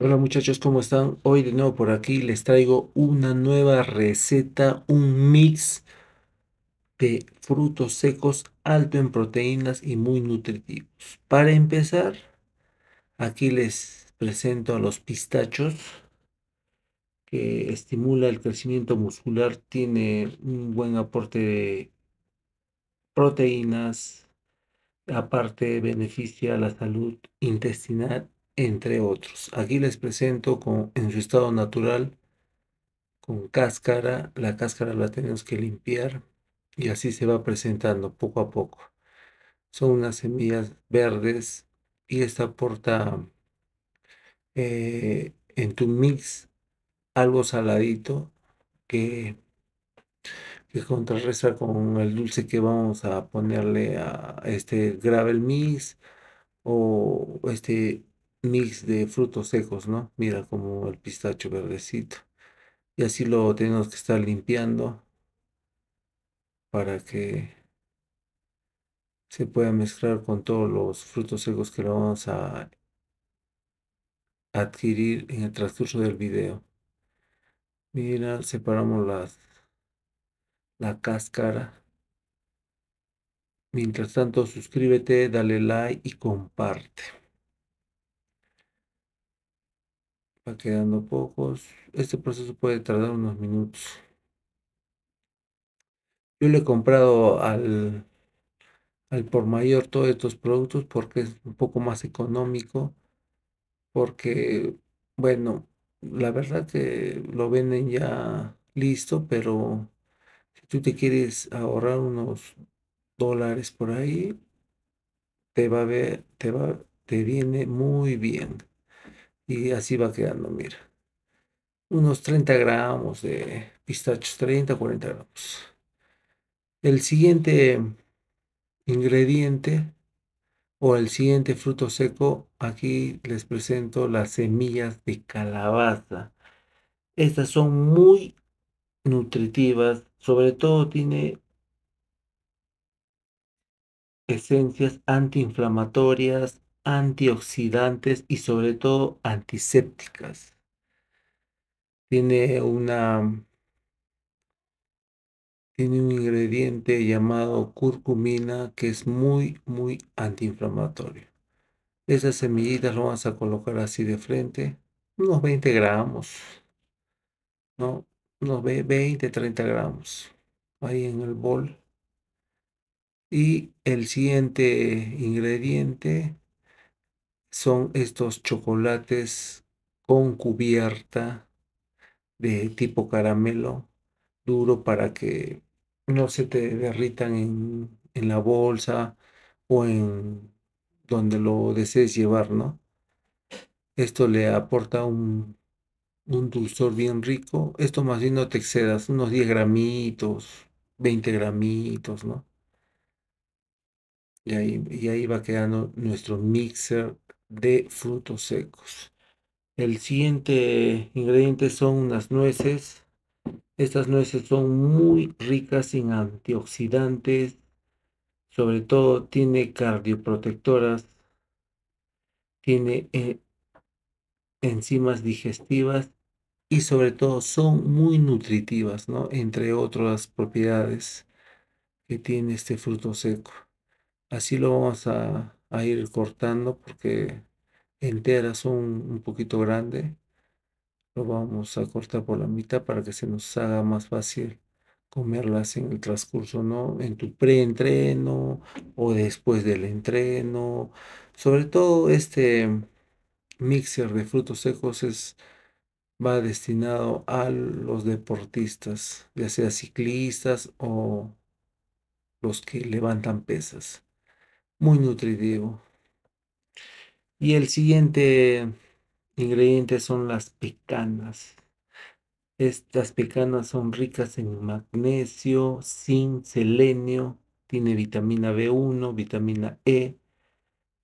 Hola muchachos, ¿cómo están? Hoy de nuevo por aquí les traigo una nueva receta, un mix de frutos secos alto en proteínas y muy nutritivos. Para empezar, aquí les presento a los pistachos que estimula el crecimiento muscular, tiene un buen aporte de proteínas, aparte beneficia la salud intestinal entre otros. Aquí les presento con, en su estado natural con cáscara. La cáscara la tenemos que limpiar y así se va presentando poco a poco. Son unas semillas verdes y esta aporta eh, en tu mix algo saladito que, que contrarresta con el dulce que vamos a ponerle a este gravel mix o este mix de frutos secos, ¿no? Mira como el pistacho verdecito. Y así lo tenemos que estar limpiando para que se pueda mezclar con todos los frutos secos que lo vamos a adquirir en el transcurso del video. Mira, separamos las, la cáscara. Mientras tanto, suscríbete, dale like y comparte. quedando pocos. Este proceso puede tardar unos minutos. Yo le he comprado al, al por mayor todos estos productos porque es un poco más económico. Porque, bueno, la verdad que lo venden ya listo, pero si tú te quieres ahorrar unos dólares por ahí, te va a ver, te va, te viene muy bien. Y así va quedando, mira. Unos 30 gramos de pistachos, 30, 40 gramos. El siguiente ingrediente o el siguiente fruto seco, aquí les presento las semillas de calabaza. Estas son muy nutritivas, sobre todo tiene esencias antiinflamatorias, antioxidantes y sobre todo antisépticas. Tiene una tiene un ingrediente llamado curcumina que es muy muy antiinflamatorio. Esas semillitas lo vamos a colocar así de frente, unos 20 gramos, ¿no? Unos 20, 30 gramos ahí en el bol. Y el siguiente ingrediente son estos chocolates con cubierta de tipo caramelo duro para que no se te derritan en, la bolsa o en donde lo desees llevar, ¿no? Esto le aporta un, dulzor bien rico. Esto más bien no te excedas, unos 10 gramitos, 20 gramitos, ¿no? Y ahí, y ahí va quedando nuestro mixer de frutos secos. El siguiente ingrediente son unas nueces. Estas nueces son muy ricas en antioxidantes, sobre todo tiene cardioprotectoras, tiene eh, enzimas digestivas y sobre todo son muy nutritivas, ¿no? Entre otras propiedades que tiene este fruto seco. Así lo vamos a a ir cortando porque enteras son un poquito grande. Lo vamos a cortar por la mitad para que se nos haga más fácil comerlas en el transcurso, ¿no? En tu preentreno o después del entreno. Sobre todo este mixer de frutos secos es, va destinado a los deportistas, ya sea ciclistas o los que levantan pesas muy nutritivo. Y el siguiente ingrediente son las pecanas. Estas pecanas son ricas en magnesio, zinc, selenio, tiene vitamina B1, vitamina E.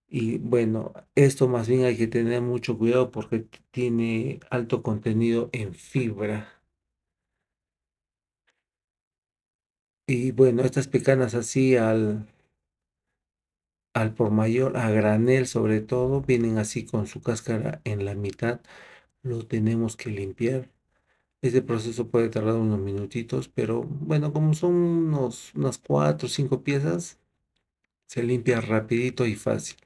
Y bueno, esto más bien hay que tener mucho cuidado porque tiene alto contenido en fibra. Y bueno, estas pecanas así al al por mayor, a granel sobre todo, vienen así con su cáscara en la mitad, lo tenemos que limpiar. Este proceso puede tardar unos minutitos, pero bueno, como son unos, unas 4 o 5 piezas, se limpia rapidito y fácil.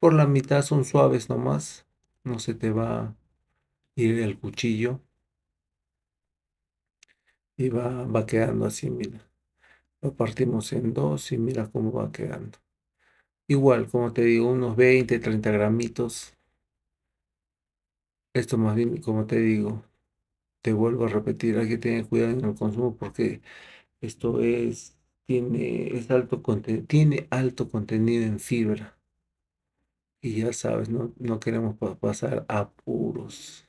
Por la mitad son suaves nomás, no se te va a ir el cuchillo. Y va, va quedando así, mira. Lo partimos en dos y mira cómo va quedando. Igual, como te digo, unos 20, 30 gramitos. Esto más bien, como te digo, te vuelvo a repetir, hay que tener cuidado en el consumo porque esto es, tiene, es alto, tiene alto contenido en fibra. Y ya sabes, no, no queremos pasar apuros.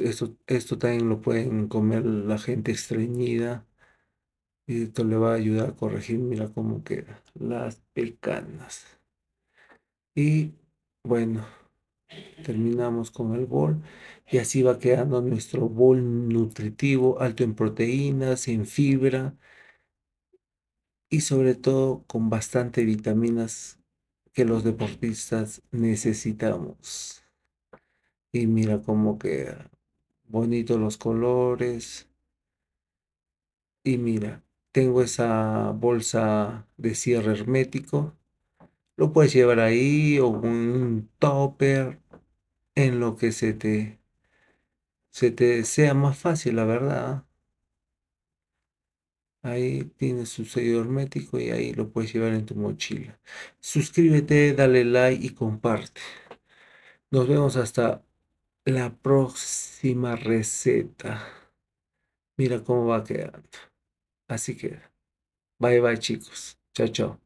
Esto, esto también lo pueden comer la gente estreñida y esto le va a ayudar a corregir, mira cómo queda, las pecanas. Y bueno, terminamos con el bol y así va quedando nuestro bol nutritivo, alto en proteínas, en fibra y sobre todo con bastante vitaminas que los deportistas necesitamos. Y mira cómo queda. Bonitos los colores. Y mira, tengo esa bolsa de cierre hermético. Lo puedes llevar ahí o un topper en lo que se te, se te sea más fácil, la verdad. Ahí tienes su sello hermético y ahí lo puedes llevar en tu mochila. Suscríbete, dale like y comparte. Nos vemos hasta la próxima receta. Mira cómo va quedando. Así que, bye bye chicos. Chao, chao.